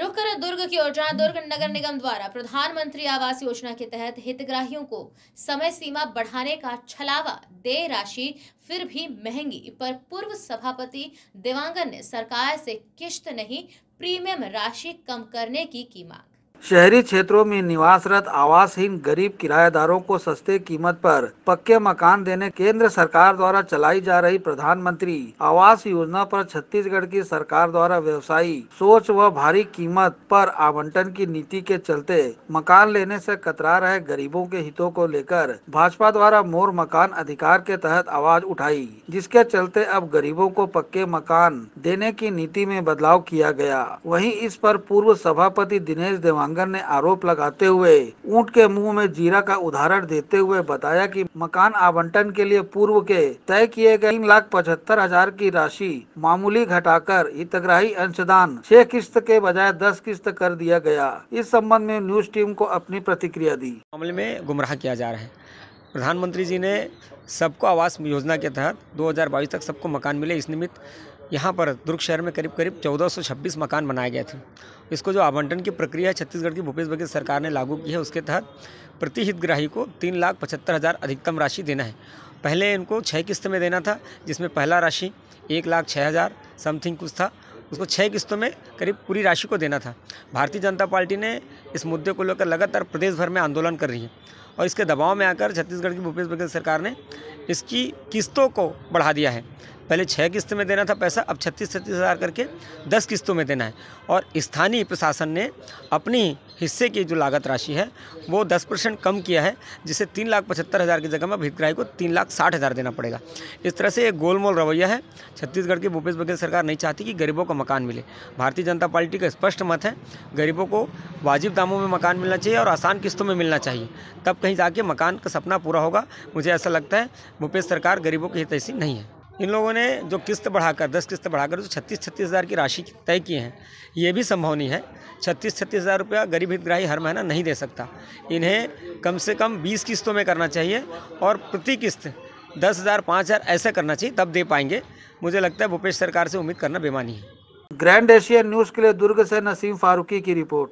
रुक दुर्ग की ओर जहां दुर्ग नगर निगम द्वारा प्रधानमंत्री आवास योजना के तहत हितग्राहियों को समय सीमा बढ़ाने का छलावा देय राशि फिर भी महंगी पर पूर्व सभापति देवांगन ने सरकार से किश्त नहीं प्रीमियम राशि कम करने की की मांग शहरी क्षेत्रों में निवासरत आवासहीन गरीब किरायेदारों को सस्ते कीमत पर पक्के मकान देने केंद्र सरकार द्वारा चलाई जा रही प्रधानमंत्री आवास योजना पर छत्तीसगढ़ की सरकार द्वारा व्यवसायी सोच व भारी कीमत पर आवंटन की नीति के चलते मकान लेने से कतरा रहे गरीबों के हितों को लेकर भाजपा द्वारा मोर मकान अधिकार के तहत आवाज उठाई जिसके चलते अब गरीबों को पक्के मकान देने की नीति में बदलाव किया गया वही इस पर पूर्व सभापति दिनेश देवान मांगन ने आरोप लगाते हुए ऊंट के मुंह में जीरा का उदाहरण देते हुए बताया कि मकान आवंटन के लिए पूर्व के तय किए गए तीन लाख पचहत्तर हजार की राशि मामूली घटाकर हितग्राही अंशदान छह किस्त के बजाय दस किस्त कर दिया गया इस संबंध में न्यूज टीम को अपनी प्रतिक्रिया दी मामले में गुमराह किया जा रहा है प्रधानमंत्री जी ने सबको आवास योजना के तहत 2022 तक सबको मकान मिले इस निमित्त यहाँ पर दुर्ग शहर में करीब करीब 1426 मकान बनाए गए थे इसको जो आवंटन की प्रक्रिया छत्तीसगढ़ की भूपेश बघेल सरकार ने लागू की है उसके तहत प्रति हितग्राही को तीन लाख पचहत्तर हज़ार अधिकतम राशि देना है पहले इनको छः किस्त में देना था जिसमें पहला राशि एक लाख छः हज़ार समथिंग कुछ था उसको छः किस्तों में करीब पूरी राशि को देना था भारतीय जनता पार्टी ने इस मुद्दे को लेकर लगातार प्रदेश भर में आंदोलन कर रही है और इसके दबाव में आकर छत्तीसगढ़ की भूपेश बघेल सरकार ने इसकी किस्तों को बढ़ा दिया है पहले छः किस्त में देना था पैसा अब छत्तीस छत्तीस हज़ार करके दस किस्तों में देना है और स्थानीय प्रशासन ने अपनी हिस्से की जो लागत राशि है वो दस परसेंट कम किया है जिससे तीन लाख पचहत्तर हज़ार की जगह में भितग्राही को तीन लाख साठ हज़ार देना पड़ेगा इस तरह से एक गोलमोल रवैया है छत्तीसगढ़ की भूपेश बघेल सरकार नहीं चाहती कि गरीबों को मकान मिले भारतीय जनता पार्टी का स्पष्ट मत है गरीबों को वाजिब दामों में मकान मिलना चाहिए और आसान किस्तों में मिलना चाहिए तब कहीं जाके मकान का सपना पूरा होगा मुझे ऐसा लगता है भूपेश सरकार गरीबों की हितैसी नहीं है इन लोगों ने जो किस्त बढ़ाकर दस किस्त बढ़ाकर जो छत्तीस छत्तीस हज़ार की राशि तय किए हैं ये भी संभव नहीं है छत्तीस छत्तीस हज़ार रुपया गरीब हितग्राही हर महीना नहीं दे सकता इन्हें कम से कम बीस किस्तों में करना चाहिए और प्रति किस्त दस हज़ार पाँच हज़ार ऐसा करना चाहिए तब दे पाएंगे मुझे लगता है भूपेश सरकार से उम्मीद करना बेमानी है ग्रैंड एशिया न्यूज़ के लिए दुर्ग से नसीम फारूकी की रिपोर्ट